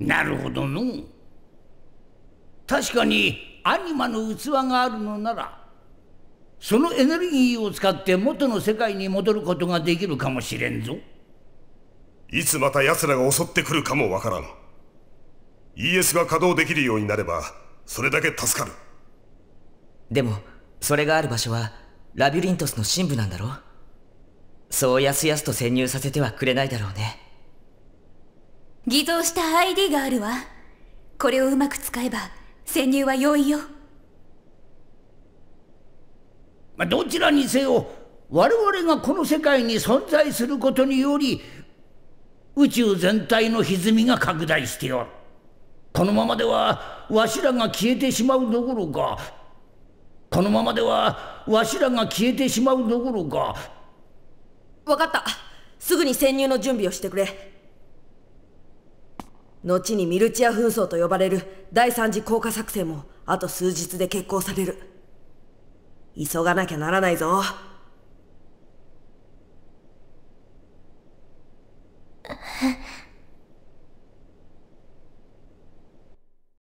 なるほどの確かにアニマの器があるのならそのエネルギーを使って元の世界に戻ることができるかもしれんぞいつまた奴らが襲ってくるかもわからん ES が稼働できるようになればそれだけ助かるでもそれがある場所はラビュリントスの深部なんだろそうやすやすと潜入させてはくれないだろうね偽造した ID があるわこれをうまく使えば潜入は容易よまどちらにせよ我々がこの世界に存在することにより宇宙全体の歪みが拡大しておるこのままではわしらが消えてしまうどころかこのままではわしらが消えてしまうどころか分かったすぐに潜入の準備をしてくれ後にミルチア紛争と呼ばれる第三次降下作戦もあと数日で決行される急がなきゃならないぞ